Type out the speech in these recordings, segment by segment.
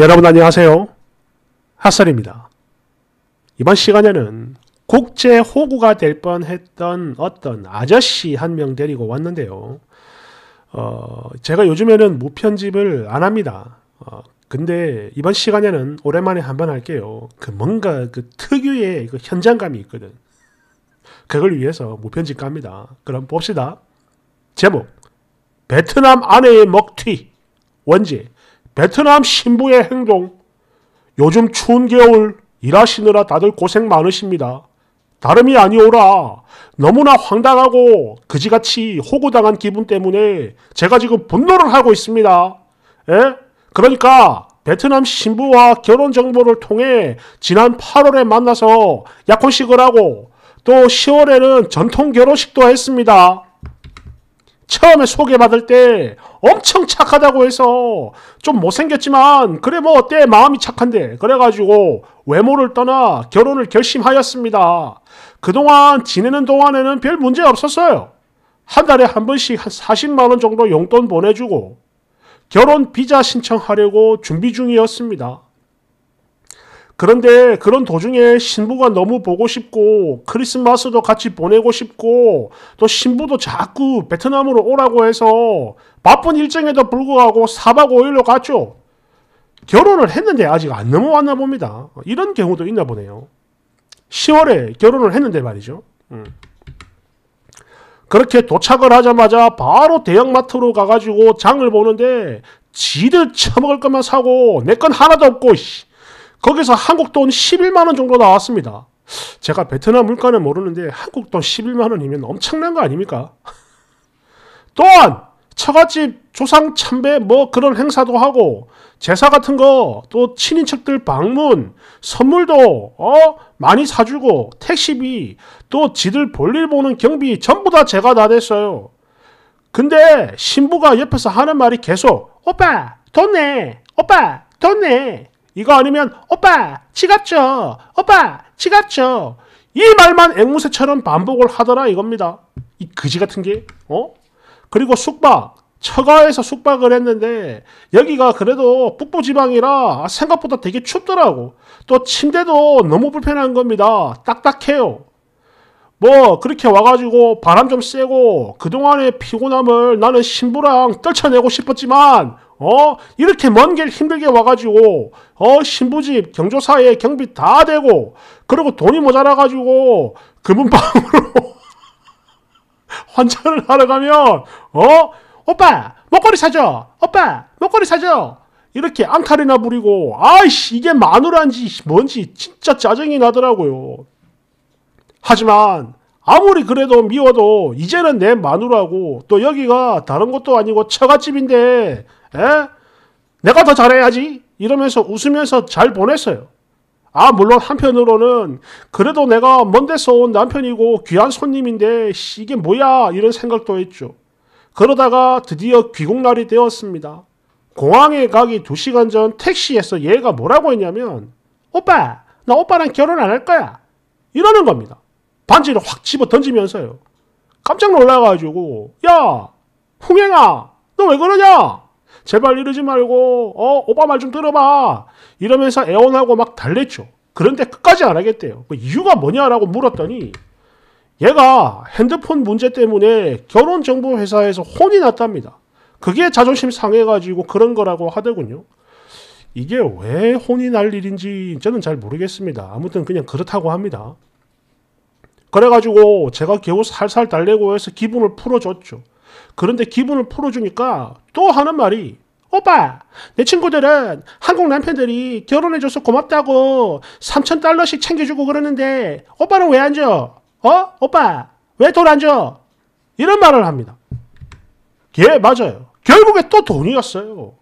여러분 안녕하세요. 핫설입니다. 이번 시간에는 국제 호구가 될 뻔했던 어떤 아저씨 한 명 데리고 왔는데요. 어, 제가 요즘에는 무편집을 안 합니다. 어, 근데 이번 시간에는 오랜만에 한번 할게요. 그 뭔가 그 특유의 그 현장감이 있거든. 그걸 위해서 무편집 갑니다. 그럼 봅시다. 제목 베트남 아내의 먹튀 원제 베트남 신부의 행동. 요즘 추운 겨울 일하시느라 다들 고생 많으십니다. 다름이 아니오라. 너무나 황당하고 그지같이 호구당한 기분 때문에 제가 지금 분노를 하고 있습니다. 예? 그러니까 베트남 신부와 결혼 정보를 통해 지난 8월에 만나서 약혼식을 하고 또 10월에는 전통 결혼식도 했습니다. 처음에 소개받을 때 엄청 착하다고 해서 좀 못생겼지만 그래 뭐 어때 마음이 착한데 그래가지고 외모를 떠나 결혼을 결심하였습니다. 그동안 지내는 동안에는 별 문제 없었어요. 한 달에 한 번씩 한 40만원 정도 용돈 보내주고 결혼 비자 신청하려고 준비 중이었습니다. 그런데 그런 도중에 신부가 너무 보고 싶고 크리스마스도 같이 보내고 싶고 또 신부도 자꾸 베트남으로 오라고 해서 바쁜 일정에도 불구하고 4박 5일로 갔죠. 결혼을 했는데 아직 안 넘어왔나 봅니다. 이런 경우도 있나 보네요. 10월에 결혼을 했는데 말이죠. 음. 그렇게 도착을 하자마자 바로 대형마트로 가가지고 장을 보는데 지들 처먹을 것만 사고 내 건 하나도 없고 씨. 거기서 한국 돈 11만 원 정도 나왔습니다. 제가 베트남 물가는 모르는데 한국 돈 11만 원이면 엄청난 거 아닙니까? 또한 처갓집 조상 참배 뭐 그런 행사도 하고 제사 같은 거 또 친인척들 방문 선물도 어 많이 사주고 택시비 또 지들 볼일 보는 경비 전부 다 제가 다 냈어요. 근데 신부가 옆에서 하는 말이 계속 오빠 돈내 오빠 돈내 이거 아니면 오빠 지갑 줘 오빠 지갑 줘이 말만 앵무새처럼 반복을 하더라 이겁니다 이 그지 같은 게 어? 그리고 숙박 처가에서 숙박을 했는데 여기가 그래도 북부지방이라 생각보다 되게 춥더라고 또 침대도 너무 불편한 겁니다 딱딱해요 뭐 그렇게 와가지고 바람 좀 쐬고 그동안의 피곤함을 나는 신부랑 떨쳐내고 싶었지만 어 이렇게 먼 길 힘들게 와가지고 어 신부집 경조사에 경비 다 되고 그리고 돈이 모자라가지고 금은방으로 환전을 하러 가면 어 오빠 목걸이 사줘 오빠 목걸이 사줘 이렇게 앙탈이나 부리고 아이씨 이게 마누라인지 뭔지 진짜 짜증이 나더라고요 하지만 아무리 그래도 미워도 이제는 내 마누라고 또 여기가 다른 것도 아니고 처갓집인데 에? 내가 더 잘해야지. 이러면서 웃으면서 잘 보냈어요. 아, 물론 한편으로는 그래도 내가 먼 데서 온 남편이고 귀한 손님인데 이게 뭐야 이런 생각도 했죠. 그러다가 드디어 귀국날이 되었습니다. 공항에 가기 2시간 전 택시에서 얘가 뭐라고 했냐면 오빠, 나 오빠랑 결혼 안 할 거야. 이러는 겁니다. 반지를 확 집어 던지면서요. 깜짝 놀라가지고 야, 홍행아, 너 왜 그러냐? 제발 이러지 말고 어 오빠 말 좀 들어봐 이러면서 애원하고 막 달랬죠. 그런데 끝까지 안 하겠대요. 그 이유가 뭐냐라고 물었더니 얘가 핸드폰 문제 때문에 결혼정보회사에서 혼이 났답니다. 그게 자존심 상해가지고 그런 거라고 하더군요. 이게 왜 혼이 날 일인지 저는 잘 모르겠습니다. 아무튼 그냥 그렇다고 합니다. 그래가지고 제가 겨우 살살 달래고 해서 기분을 풀어줬죠. 그런데 기분을 풀어주니까 또 하는 말이 오빠 내 친구들은 한국 남편들이 결혼해줘서 고맙다고 3천 달러씩 챙겨주고 그러는데 오빠는 왜 안 줘? 어? 오빠 왜 돈 안 줘? 이런 말을 합니다. 예 맞아요. 결국에 또 돈이었어요.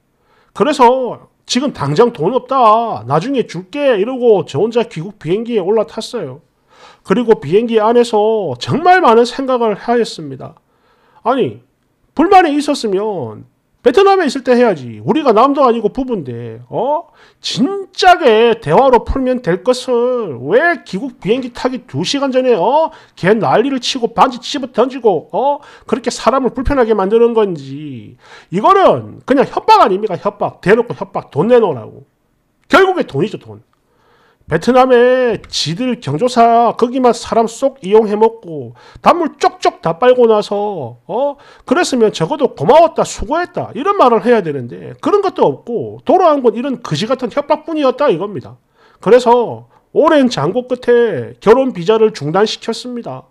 그래서 지금 당장 돈 없다. 나중에 줄게. 이러고 저 혼자 귀국 비행기에 올라탔어요. 그리고 비행기 안에서 정말 많은 생각을 하였습니다. 아니 불만이 있었으면 베트남에 있을 때 해야지. 우리가 남도 아니고 부부인데, 어? 진작에 대화로 풀면 될 것을 왜귀국 비행기 타기 2시간 전에, 어? 걔 난리를 치고 반지 집어 던지고, 어? 그렇게 사람을 불편하게 만드는 건지. 이거는 그냥 협박 아닙니까? 협박. 대놓고 협박. 돈 내놓으라고. 결국에 돈이죠, 돈. 베트남에 지들 경조사 거기만 사람 쏙 이용해 먹고 단물 쪽쪽 다 빨고 나서 어 그랬으면 적어도 고마웠다 수고했다 이런 말을 해야 되는데 그런 것도 없고 돌아온 건 이런 거지 같은 협박뿐이었다 이겁니다. 그래서 오랜 장고 끝에 결혼 비자를 중단시켰습니다.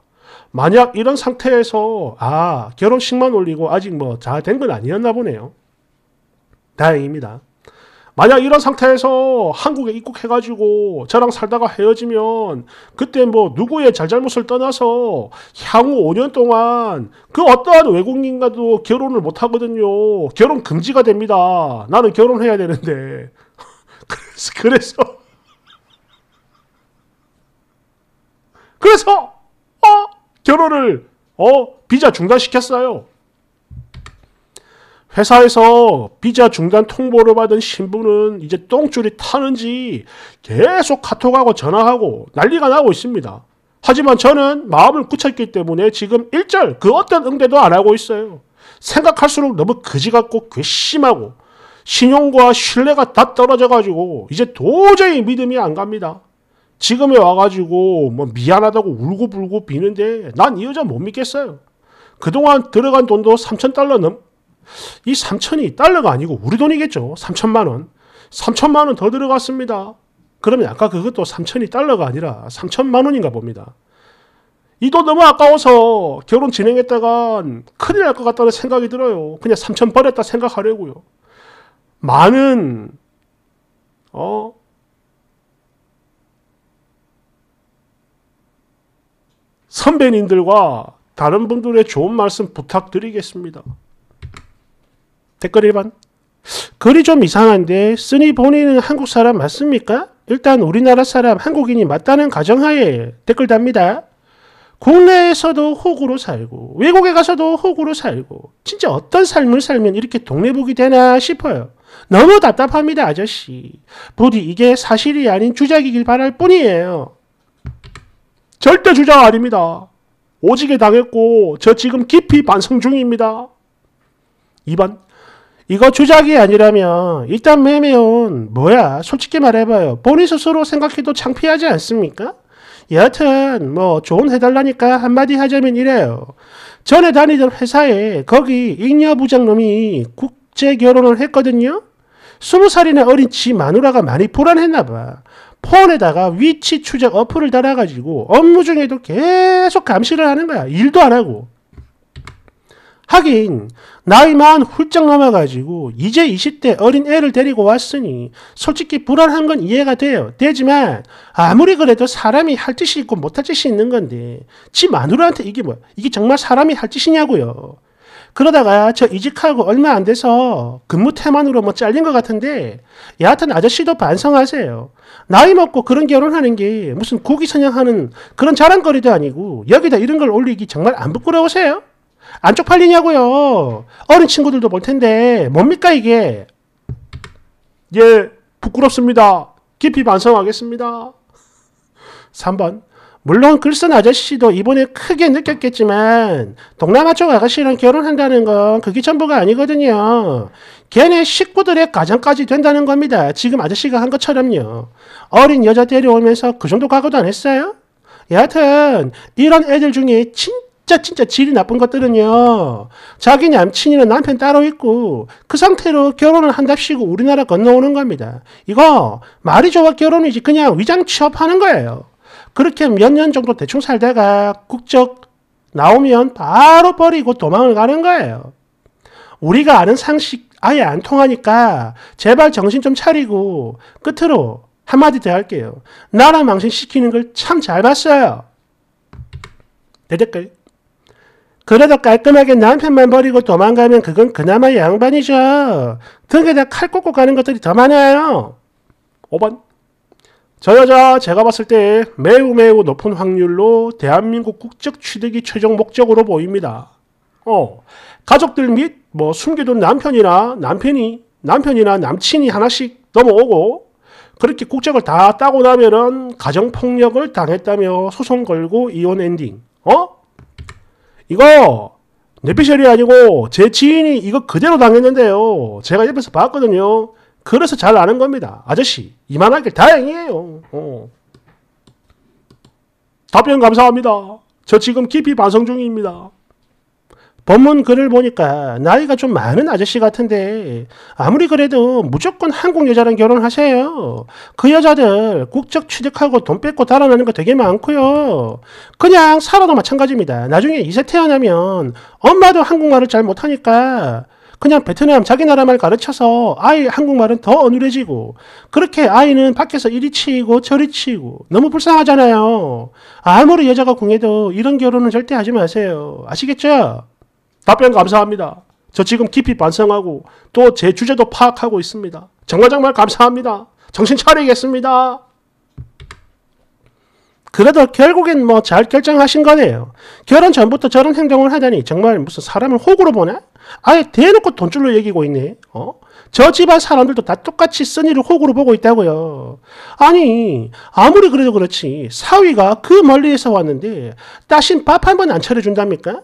만약 이런 상태에서 아 결혼식만 올리고 아직 뭐다된 건 아니었나 보네요. 다행입니다. 만약 이런 상태에서 한국에 입국해가지고 저랑 살다가 헤어지면 그때 뭐 누구의 잘잘못을 떠나서 향후 5년 동안 그 어떠한 외국인과도 결혼을 못 하거든요. 결혼 금지가 됩니다. 나는 결혼해야 되는데. 그래서, 그래서, 그래서, 어? 결혼을, 어? 비자 중단시켰어요. 회사에서 비자 중단 통보를 받은 신부는 이제 똥줄이 타는지 계속 카톡하고 전화하고 난리가 나고 있습니다. 하지만 저는 마음을 굳혔기 때문에 지금 일절 그 어떤 응대도 안 하고 있어요. 생각할수록 너무 거지 같고 괘씸하고 신용과 신뢰가 다 떨어져가지고 이제 도저히 믿음이 안 갑니다. 지금에 와가지고 뭐 미안하다고 울고불고 비는데 난 이 여자 못 믿겠어요. 그동안 들어간 돈도 3천 달러 넘, 이 3천이 달러가 아니고 우리 돈이겠죠. 3천만 원. 3천만 원 더 들어갔습니다. 그러면 아까 그것도 3천이 달러가 아니라 3천만 원인가 봅니다. 이 돈 너무 아까워서 결혼 진행했다간 큰일 날 것 같다는 생각이 들어요. 그냥 3천 버렸다 생각하려고요. 많은 어 선배님들과 다른 분들의 좋은 말씀 부탁드리겠습니다. 댓글 1번. 글이 좀 이상한데 쓰니 본인은 한국 사람 맞습니까? 일단 우리나라 사람 한국인이 맞다는 가정하에 댓글 답니다. 국내에서도 호구로 살고 외국에 가서도 호구로 살고 진짜 어떤 삶을 살면 이렇게 동네북이 되나 싶어요. 너무 답답합니다 아저씨. 부디 이게 사실이 아닌 주작이길 바랄 뿐이에요. 절대 주작 아닙니다. 오지게 당했고 저 지금 깊이 반성 중입니다. 2번 이거 조작이 아니라면 일단 매매온 뭐야 솔직히 말해봐요. 본인 스스로 생각해도 창피하지 않습니까? 여하튼 뭐 좋은 해달라니까 한마디 하자면 이래요. 전에 다니던 회사에 거기 잉여 부장놈이 국제 결혼을 했거든요. 2 0 살이나 어린 지 마누라가 많이 불안했나봐. 폰에다가 위치 추적 어플을 달아가지고 업무 중에도 계속 감시를 하는 거야. 일도 안 하고. 하긴 나이만 훌쩍 넘어가지고 이제 20대 어린 애를 데리고 왔으니 솔직히 불안한 건 이해가 돼요. 되지만 아무리 그래도 사람이 할 짓이 있고 못할 짓이 있는 건데 지 마누라한테 이게 뭐야? 이게 정말 사람이 할 짓이냐고요. 그러다가 저 이직하고 얼마 안 돼서 근무 태만으로 뭐 잘린 것 같은데 여하튼 아저씨도 반성하세요. 나이 먹고 그런 결혼하는 게 무슨 고기 선양하는 그런 자랑거리도 아니고 여기다 이런 걸 올리기 정말 안 부끄러우세요? 안쪽 팔리냐고요. 어린 친구들도 볼 텐데 뭡니까 이게? 예, 부끄럽습니다. 깊이 반성하겠습니다. 3번 물론 글쓴 아저씨도 이번에 크게 느꼈겠지만 동남아 쪽 아가씨랑 결혼한다는 건 그게 전부가 아니거든요. 걔네 식구들의 가장까지 된다는 겁니다. 지금 아저씨가 한 것처럼요. 어린 여자 데려오면서 그 정도 각오도 안 했어요? 여하튼 이런 애들 중에 진 진짜 진짜 질이 나쁜 것들은요. 자기 남친이나 남편 따로 있고 그 상태로 결혼을 한답시고 우리나라 건너오는 겁니다. 이거 말이 좋아 결혼이지 그냥 위장 취업하는 거예요. 그렇게 몇 년 정도 대충 살다가 국적 나오면 바로 버리고 도망을 가는 거예요. 우리가 아는 상식 아예 안 통하니까 제발 정신 좀 차리고 끝으로 한마디 더 할게요. 나라 망신시키는 걸 참 잘 봤어요. 내 댓글. 그래도 깔끔하게 남편만 버리고 도망가면 그건 그나마 양반이죠. 등에다 칼 꽂고 가는 것들이 더 많아요. 5번. 저 여자 제가 봤을 때 매우 매우 높은 확률로 대한민국 국적 취득이 최종 목적으로 보입니다. 어, 가족들 및 뭐 숨겨둔 남편이나 남편이 남편이나 남친이 하나씩 넘어오고 그렇게 국적을 다 따고 나면은 가정폭력을 당했다며 소송 걸고 이혼 엔딩. 어? 이거 뇌피셜이 아니고 제 지인이 이거 그대로 당했는데요. 제가 옆에서 봤거든요. 그래서 잘 아는 겁니다. 아저씨 이만하게 다행이에요. 어. 답변 감사합니다. 저 지금 깊이 반성 중입니다. 본문 글을 보니까 나이가 좀 많은 아저씨 같은데 아무리 그래도 무조건 한국 여자랑 결혼하세요. 그 여자들 국적 취득하고 돈 뺏고 달아나는 거 되게 많고요. 그냥 살아도 마찬가지입니다. 나중에 이세 태어나면 엄마도 한국말을 잘 못하니까 그냥 베트남 자기 나라 말 가르쳐서 아이 한국말은 더 어눌해지고 그렇게 아이는 밖에서 이리 치이고 저리 치이고 너무 불쌍하잖아요. 아무리 여자가 궁해도 이런 결혼은 절대 하지 마세요. 아시겠죠? 답변 감사합니다. 저 지금 깊이 반성하고 또 제 주제도 파악하고 있습니다. 정말 정말 감사합니다. 정신 차리겠습니다. 그래도 결국엔 뭐 잘 결정하신 거네요. 결혼 전부터 저런 행동을 하다니 정말 무슨 사람을 호구로 보네 아예 대놓고 돈줄로 얘기고 있네. 어? 저 집안 사람들도 다 똑같이 써니를 호구로 보고 있다고요. 아니 아무리 그래도 그렇지 사위가 그 멀리에서 왔는데 따신 밥 한 번 안 차려준답니까?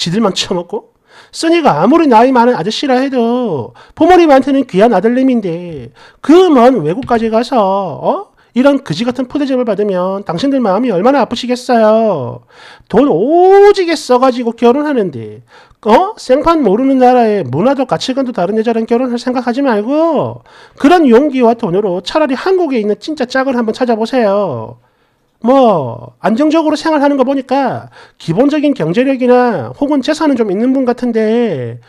지들만 처먹고 쓰니가 아무리 나이 많은 아저씨라 해도 부모님한테는 귀한 아들님인데 그 먼 외국까지 가서 어? 이런 그지 같은 푸대접을 받으면 당신들 마음이 얼마나 아프시겠어요. 돈 오지게 써가지고 결혼하는데 어? 생판 모르는 나라에 문화도 가치관도 다른 여자랑 결혼할 생각하지 말고 그런 용기와 돈으로 차라리 한국에 있는 진짜 짝을 한번 찾아보세요. 뭐 안정적으로 생활하는 거 보니까 기본적인 경제력이나 혹은 재산은 좀 있는 분 같은데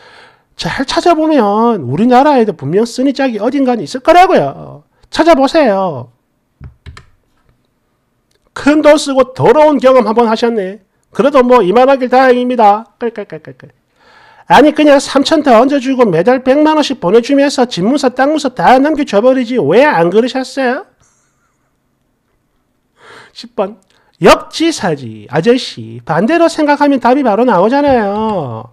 잘 찾아보면 우리나라에도 분명 쓰니 짝이 어딘가 있을 거라고요. 찾아보세요. 큰 돈 쓰고 더러운 경험 한 번 하셨네. 그래도 뭐 이만하길 다행입니다. 깔깔깔깔깔. 아니 그냥 3천 더 얹어주고 매달 100만 원씩 보내주면서 집무서 땅무서 다 넘겨줘버리지 왜 안 그러셨어요? 10번. 역지사지, 아저씨. 반대로 생각하면 답이 바로 나오잖아요.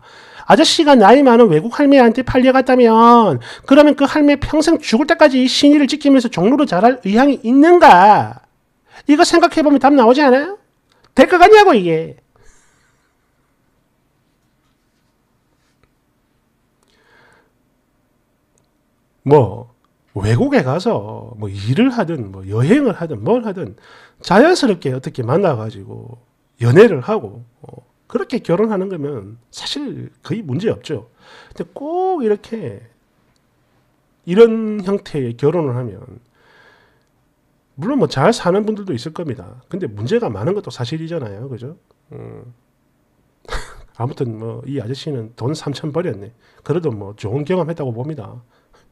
아저씨가 나이 많은 외국 할매한테 팔려갔다면 그러면 그 할매 평생 죽을 때까지 신의를 지키면서 종로로 자랄 의향이 있는가? 이거 생각해보면 답 나오지 않아요? 될 것 같냐고 이게. 뭐 외국에 가서 뭐 일을 하든 뭐 여행을 하든 뭘 하든 자연스럽게 어떻게 만나가지고 연애를 하고 어, 그렇게 결혼하는 거면 사실 거의 문제 없죠. 근데 꼭 이렇게 이런 형태의 결혼을 하면 물론 뭐 잘 사는 분들도 있을 겁니다. 근데 문제가 많은 것도 사실이잖아요. 그죠? 음. 아무튼 뭐 이 아저씨는 돈 3천 버렸네. 그래도 뭐 좋은 경험했다고 봅니다.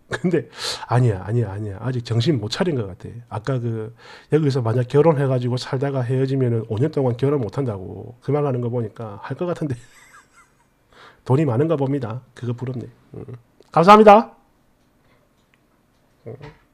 근데 아니야 아니야 아니야 아직 정신 못 차린 것 같아 아까 그 여기서 만약 결혼해 가지고 살다가 헤어지면은 5년 동안 결혼 못 한다고 그말 하는 거 보니까 할 것 같은데 돈이 많은가 봅니다 그거 부럽네 음. 감사합니다 음.